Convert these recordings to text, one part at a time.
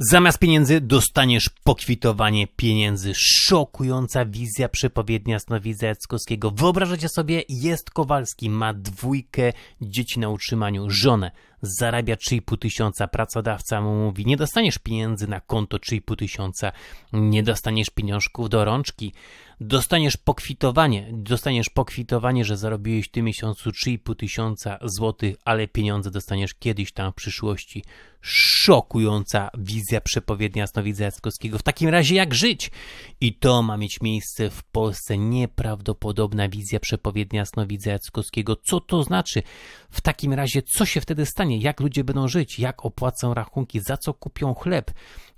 Zamiast pieniędzy dostaniesz pokwitowanie pieniędzy. Szokująca wizja przepowiednia snowidza Jackowskiego. Wyobrażacie sobie, jest Kowalski, ma dwójkę dzieci na utrzymaniu, żonę zarabia 3,5 tysiąca, pracodawca mu mówi, nie dostaniesz pieniędzy na konto 3,5 tysiąca, nie dostaniesz pieniążków do rączki, dostaniesz pokwitowanie, dostaniesz pokwitowanie, że zarobiłeś w tym miesiącu 3,5 tysiąca złotych, ale pieniądze dostaniesz kiedyś tam w przyszłości. Szokująca wizja przepowiednia Snowidza Jackowskiego. W takim razie jak żyć? I to ma mieć miejsce w Polsce. Nieprawdopodobna wizja przepowiednia Snowidza Jackowskiego. Co to znaczy? W takim razie co się wtedy stanie? mieszkanie, jak ludzie będą żyć, jak opłacą rachunki, za co kupią chleb,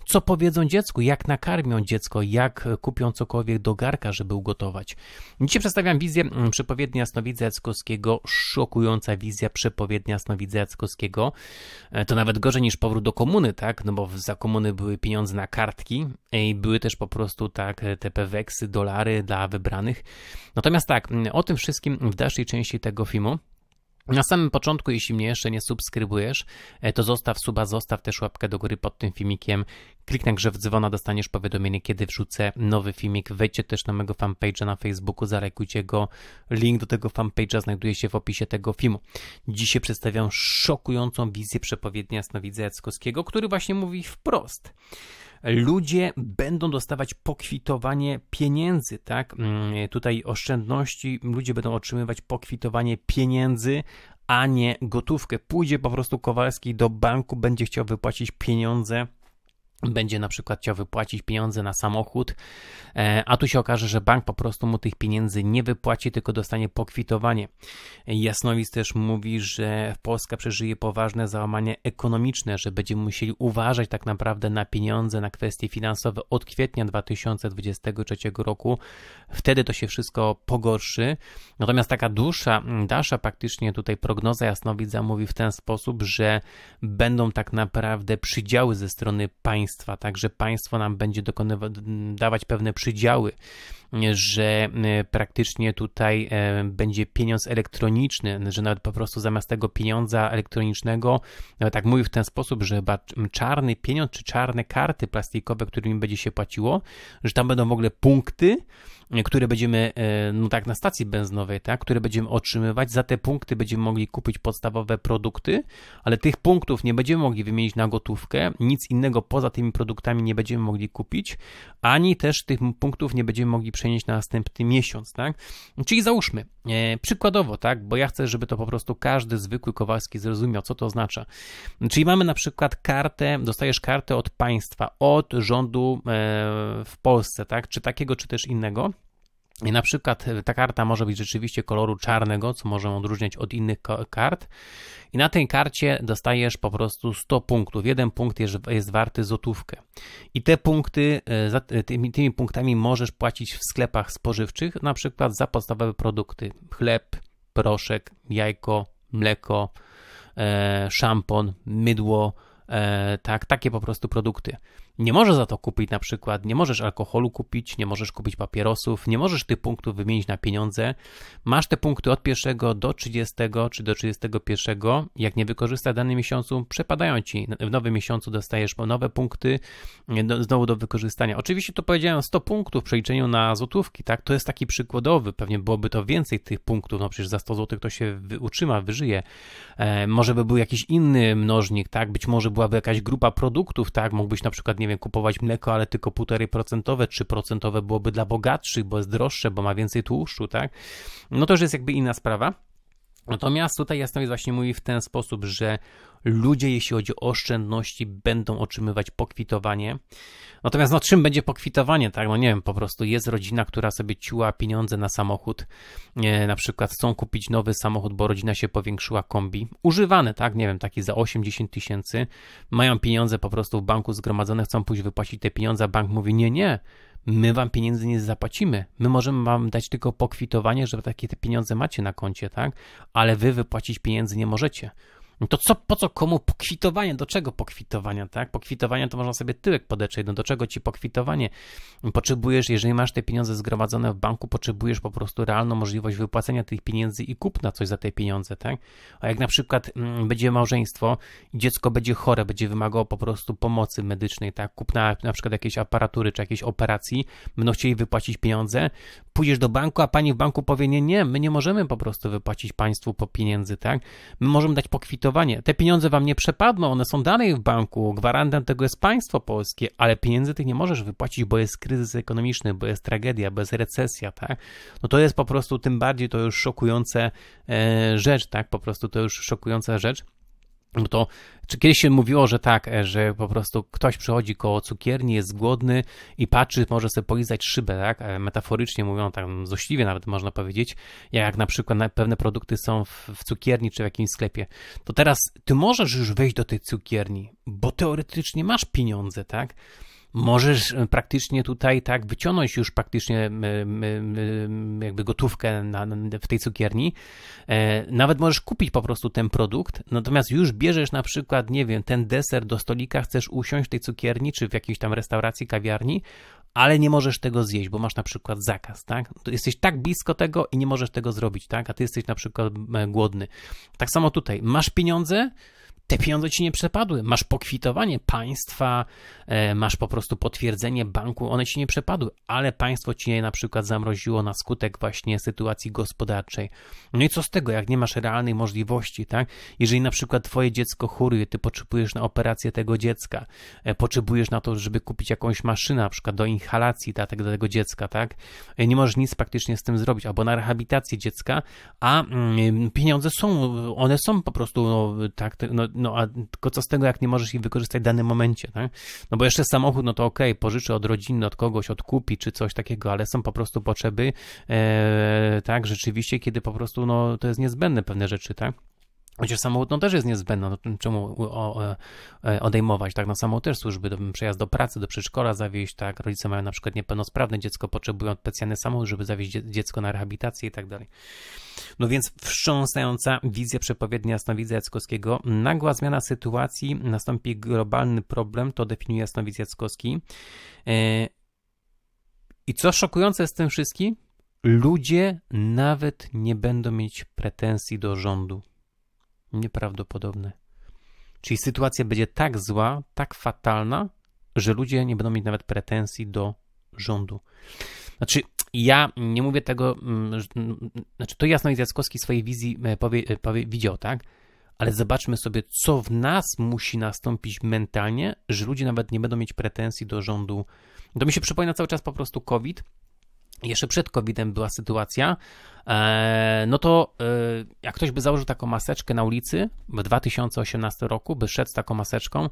co powiedzą dziecku, jak nakarmią dziecko, jak kupią cokolwiek do garka, żeby ugotować. Dzisiaj przedstawiam wizję mm, przepowiedni Jasnowidza Jackowskiego, szokująca wizja przepowiednia Jasnowidza Jackowskiego. E, to nawet gorzej niż powrót do komuny, tak? No bo za komuny były pieniądze na kartki i były też po prostu tak e, te peweksy, dolary dla wybranych. Natomiast tak, mm, o tym wszystkim w dalszej części tego filmu. Na samym początku, jeśli mnie jeszcze nie subskrybujesz, e, to zostaw suba, zostaw też łapkę do góry pod tym filmikiem. Kliknij grze w dzwona, dostaniesz powiadomienie, kiedy wrzucę nowy filmik. Wejdźcie też na mojego fanpage'a na Facebooku, zalekujcie go. Link do tego fanpage'a znajduje się w opisie tego filmu. Dzisiaj przedstawiam szokującą wizję przepowiednia Snowidza Jackowskiego, który właśnie mówi wprost ludzie będą dostawać pokwitowanie pieniędzy, tak? Mm, tutaj oszczędności, ludzie będą otrzymywać pokwitowanie pieniędzy, a nie gotówkę. Pójdzie po prostu Kowalski do banku, będzie chciał wypłacić pieniądze będzie na przykład chciał wypłacić pieniądze na samochód, e, a tu się okaże, że bank po prostu mu tych pieniędzy nie wypłaci, tylko dostanie pokwitowanie. Jasnowic też mówi, że Polska przeżyje poważne załamanie ekonomiczne, że będziemy musieli uważać tak naprawdę na pieniądze, na kwestie finansowe od kwietnia 2023 roku. Wtedy to się wszystko pogorszy. Natomiast taka dłuższa, mm, dalsza praktycznie tutaj prognoza Jasnowidza mówi w ten sposób, że będą tak naprawdę przydziały ze strony państwa państwa, także państwo nam będzie dokonywać, dawać pewne przydziały, że e, praktycznie tutaj e, będzie pieniądz elektroniczny, że nawet po prostu zamiast tego pieniądza elektronicznego, nawet no tak mówię w ten sposób, że chyba czarny pieniądz czy czarne karty plastikowe, którymi będzie się płaciło, że tam będą w ogóle punkty, które będziemy, e, no tak na stacji benzynowej, tak, które będziemy otrzymywać, za te punkty będziemy mogli kupić podstawowe produkty, ale tych punktów nie będziemy mogli wymienić na gotówkę, nic innego poza tymi produktami nie będziemy mogli kupić, ani też tych punktów nie będziemy mogli przenieść na następny miesiąc, tak. Czyli załóżmy, e, przykładowo, tak, bo ja chcę, żeby to po prostu każdy zwykły Kowalski zrozumiał, co to oznacza. Czyli mamy na przykład kartę, dostajesz kartę od państwa, od rządu e, w Polsce, tak, czy takiego, czy też innego, i na przykład e, ta karta może być rzeczywiście koloru czarnego, co może odróżniać od innych kart. I na tej karcie dostajesz po prostu 100 punktów. Jeden punkt jest, jest warty złotówkę. I te punkty, e, e, tymi, tymi punktami możesz płacić w sklepach spożywczych, na przykład za podstawowe produkty: chleb, proszek, jajko, mleko, szampon, mydło, tak, takie po prostu produkty. Nie możesz za to kupić na przykład, nie możesz alkoholu kupić, nie możesz kupić papierosów, nie możesz tych punktów wymienić na pieniądze. Masz te punkty od 1 do 30 czy do 31. Jak nie wykorzystasz w danym miesiącu, przepadają ci. W nowym miesiącu dostajesz nowe punkty e, do, znowu do wykorzystania. Oczywiście tu powiedziałem 100 punktów w przeliczeniu na złotówki, tak? To jest taki przykładowy, pewnie byłoby to więcej tych punktów, no przecież za 100 złotych to się wy, utrzyma, wyżyje. E, może by był jakiś inny mnożnik, tak? Być może byłaby jakaś grupa produktów, tak? Mógłbyś na przykład, nie wiem, kupować mleko, ale tylko 1,5%, 3% byłoby dla bogatszych, bo jest droższe, bo ma więcej tłuszczu, tak? No to już jest jakby inna sprawa. Natomiast tutaj jasnowiec właśnie mówi w ten sposób, że ludzie, jeśli chodzi o oszczędności, będą otrzymywać pokwitowanie. Natomiast no czym będzie pokwitowanie, tak? No nie wiem, po prostu jest rodzina, która sobie ciła pieniądze na samochód, e, na przykład chcą kupić nowy samochód, bo rodzina się powiększyła kombi, używany, tak? Nie wiem, taki za 80 tysięcy, mają pieniądze po prostu w banku zgromadzone, chcą pójść wypłacić te pieniądze, a bank mówi nie, nie, my wam pieniędzy nie zapłacimy. My możemy wam dać tylko pokwitowanie, że takie te pieniądze macie na koncie, tak? Ale wy wypłacić pieniędzy nie możecie. No to co, po co komu pokwitowanie? Do czego pokwitowania, tak? Pokwitowania to można sobie tyłek podetrzeć, no do czego ci pokwitowanie? Potrzebujesz, jeżeli masz te pieniądze zgromadzone w banku, potrzebujesz po prostu realną możliwość wypłacenia tych pieniędzy i kupna coś za te pieniądze, tak? A jak na przykład m, mm, będzie małżeństwo i dziecko będzie chore, będzie wymagało po prostu pomocy medycznej, tak? Kupna na przykład jakiejś aparatury czy jakiejś operacji, będą chcieli wypłacić pieniądze, pójdziesz do banku, a pani w banku powie, nie, nie, my nie możemy po prostu wypłacić państwu po pieniędzy, tak? My możemy dać pokwitowanie te pieniądze wam nie przepadną, one są dalej w banku, gwarantem tego jest państwo polskie, ale pieniędzy tych nie możesz wypłacić, bo jest kryzys ekonomiczny, bo jest tragedia, bo jest recesja, tak? No to jest po prostu tym bardziej to już szokujące e, rzecz, tak? Po prostu to już szokująca rzecz. No to czy kiedyś się mówiło, że tak, e, że po prostu ktoś przychodzi koło cukierni, jest głodny i patrzy, może sobie polizać szybę, tak? E, metaforycznie mówią, tak, złośliwie nawet można powiedzieć, jak na przykład pewne produkty są w cukierni czy w jakimś sklepie. To teraz ty możesz już wejść do tej cukierni, bo teoretycznie masz pieniądze, tak? możesz e, praktycznie tutaj tak wyciągnąć już praktycznie e, jakby gotówkę na, w tej cukierni. E, nawet możesz kupić po prostu ten produkt, natomiast już bierzesz na przykład, nie wiem, ten deser do stolika, chcesz usiąść w tej cukierni czy w jakiejś tam restauracji, kawiarni, ale nie możesz tego zjeść, bo masz na przykład zakaz, tak? Jesteś tak blisko tego i nie możesz tego zrobić, tak? A ty jesteś na przykład głodny. Tak samo tutaj, masz pieniądze, te pieniądze ci nie przepadły. Masz pokwitowanie państwa, e, masz po prostu potwierdzenie banku, one ci nie przepadły, ale państwo ci je na przykład zamroziło na skutek właśnie sytuacji gospodarczej. No i co z tego, jak nie masz realnej możliwości, tak? Jeżeli na przykład twoje dziecko choruje, ty potrzebujesz na operację tego dziecka, e, potrzebujesz na to, żeby kupić jakąś maszynę, na przykład do inhalacji dla tak, tego, tego dziecka, tak? E, nie możesz nic praktycznie z tym zrobić, albo na rehabilitację dziecka, a mm, pieniądze są, one są po prostu, no, tak, no, no a tylko co z tego, jak nie możesz ich wykorzystać w danym momencie, tak? No bo jeszcze samochód, no to okej, okay, pożyczy od rodziny, od kogoś, odkupi czy coś takiego, ale są po prostu potrzeby, e, tak, rzeczywiście, kiedy po prostu, no to jest niezbędne pewne rzeczy, tak? Chociaż samochód no, też jest niezbędny, no, czemu e, e, odejmować, tak? No samochód też służby, przejazd do pracy, do przedszkola zawieźć, tak? Rodzice mają na przykład niepełnosprawne dziecko, potrzebują specjalny samochód, żeby zawieźć dziecko na rehabilitację i tak dalej. No więc wstrząsająca wizja przepowiedni Jasnowidza Jackowskiego. Nagła zmiana sytuacji, nastąpi globalny problem, to definiuje Jasnowidz Jackowski. E, I co szokujące z tym wszystkim? Ludzie nawet nie będą mieć pretensji do rządu Nieprawdopodobne. Czyli sytuacja będzie tak zła, tak fatalna, że ludzie nie będą mieć nawet pretensji do rządu. Znaczy, ja nie mówię tego, mm, mm, znaczy to jasno Jackowski swojej wizji e, powie, e, powie, widział, tak? Ale zobaczmy sobie, co w nas musi nastąpić mentalnie, że ludzie nawet nie będą mieć pretensji do rządu. To mi się przypomina cały czas po prostu COVID, jeszcze przed COVID-em była sytuacja, e, no to e, jak ktoś by założył taką maseczkę na ulicy w 2018 roku, by szedł z taką maseczką,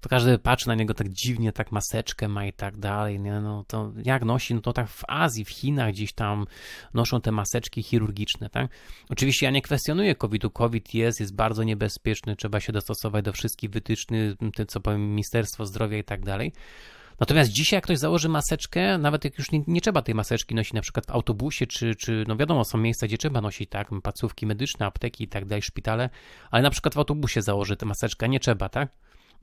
to każdy patrzy na niego tak dziwnie, tak maseczkę ma i tak dalej, nie? no to jak nosi, no to tak w Azji, w Chinach gdzieś tam noszą te maseczki chirurgiczne, tak? Oczywiście ja nie kwestionuję COVID-u, COVID jest, jest bardzo niebezpieczny, trzeba się dostosować do wszystkich wytycznych, tym co powiem Ministerstwo Zdrowia i tak dalej, Natomiast dzisiaj, jak ktoś założy maseczkę, nawet jak już nie, nie trzeba tej maseczki nosić, na przykład w autobusie, czy, czy no wiadomo, są miejsca, gdzie trzeba nosić, tak, placówki medyczne, apteki i tak dalej, szpitale, ale na przykład w autobusie założy tę maseczkę, nie trzeba, tak?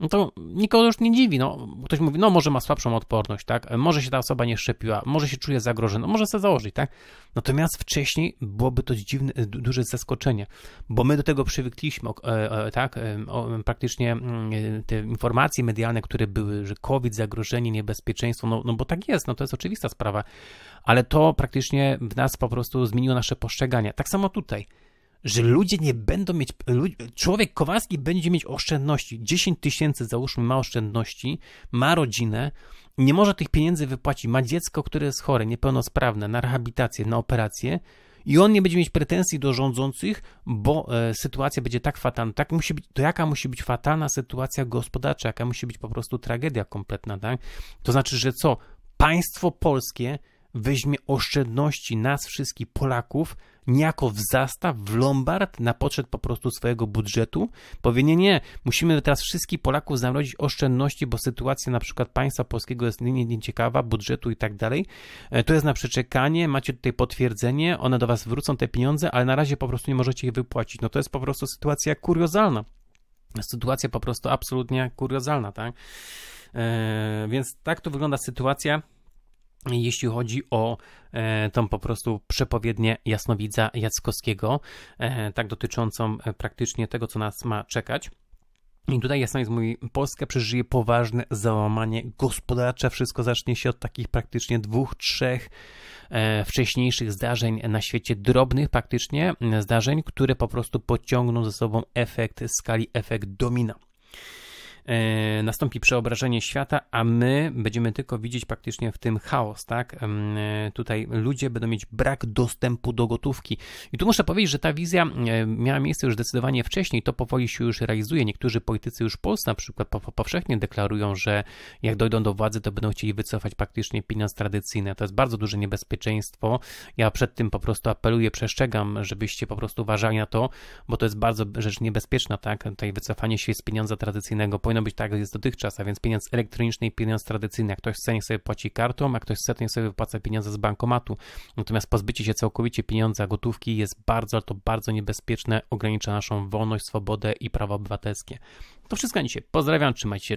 no to nikogo już nie dziwi. No, ktoś mówi, no może ma słabszą odporność, tak? Może się ta osoba nie szczepiła, może się czuje zagrożona, może sobie założyć, tak? Natomiast wcześniej byłoby to dziwne, duże zaskoczenie, bo my do tego przywykliśmy, e, e, tak? E, praktycznie mm, te informacje medialne, które były, że COVID, zagrożenie, niebezpieczeństwo, no, no bo tak jest, no to jest oczywista sprawa, ale to praktycznie w nas po prostu zmieniło nasze postrzeganie. Tak samo tutaj że ludzie nie będą mieć, człowiek Kowalski będzie mieć oszczędności, 10 tysięcy załóżmy ma oszczędności, ma rodzinę, nie może tych pieniędzy wypłacić, ma dziecko, które jest chore, niepełnosprawne, na rehabilitację, na operację i on nie będzie mieć pretensji do rządzących, bo e, sytuacja będzie tak fatalna, tak musi być, to jaka musi być fatalna sytuacja gospodarcza, jaka musi być po prostu tragedia kompletna, tak? To znaczy, że co? Państwo polskie weźmie oszczędności nas wszystkich Polaków niejako w zastaw, w lombard, na poczet po prostu swojego budżetu? Powie nie, nie, musimy teraz wszystkich Polaków zamrozić oszczędności, bo sytuacja na przykład państwa polskiego jest nieciekawa, budżetu i tak dalej. E, to jest na przeczekanie, macie tutaj potwierdzenie, one do was wrócą te pieniądze, ale na razie po prostu nie możecie ich wypłacić. No to jest po prostu sytuacja kuriozalna. Sytuacja po prostu absolutnie kuriozalna, tak? E, więc tak to wygląda sytuacja jeśli chodzi o e, tą po prostu przepowiednię Jasnowidza Jackowskiego, e, tak dotyczącą e, praktycznie tego, co nas ma czekać. I tutaj Jasnowic mówi, Polska przeżyje poważne załamanie gospodarcze, wszystko zacznie się od takich praktycznie dwóch, trzech wcześniejszych zdarzeń na świecie, drobnych praktycznie zdarzeń, które po prostu pociągną ze sobą efekt skali, efekt domina. E, nastąpi przeobrażenie świata, a my będziemy tylko widzieć praktycznie w tym chaos, tak? E, tutaj ludzie będą mieć brak dostępu do gotówki. I tu muszę powiedzieć, że ta wizja e, miała miejsce już zdecydowanie wcześniej, to powoli się już realizuje. Niektórzy politycy już w Polsce na przykład powszechnie deklarują, że jak dojdą do władzy, to będą chcieli wycofać praktycznie pieniądze tradycyjne. To jest bardzo duże niebezpieczeństwo. Ja przed tym po prostu apeluję, przestrzegam, żebyście po prostu uważali na to, bo to jest bardzo rzecz niebezpieczna, tak? Tutaj wycofanie się z pieniądza tradycyjnego, powinno być tak, jak jest dotychczas, a więc pieniądz elektroniczny i pieniądz tradycyjny. Jak ktoś chce, niech sobie płaci kartą, a ktoś chce, to niech sobie wypłaca pieniądze z bankomatu. Natomiast pozbycie się całkowicie pieniądza, gotówki jest bardzo, ale to bardzo niebezpieczne, ogranicza naszą wolność, swobodę i prawa obywatelskie. To wszystko na dzisiaj. Pozdrawiam, trzymajcie się,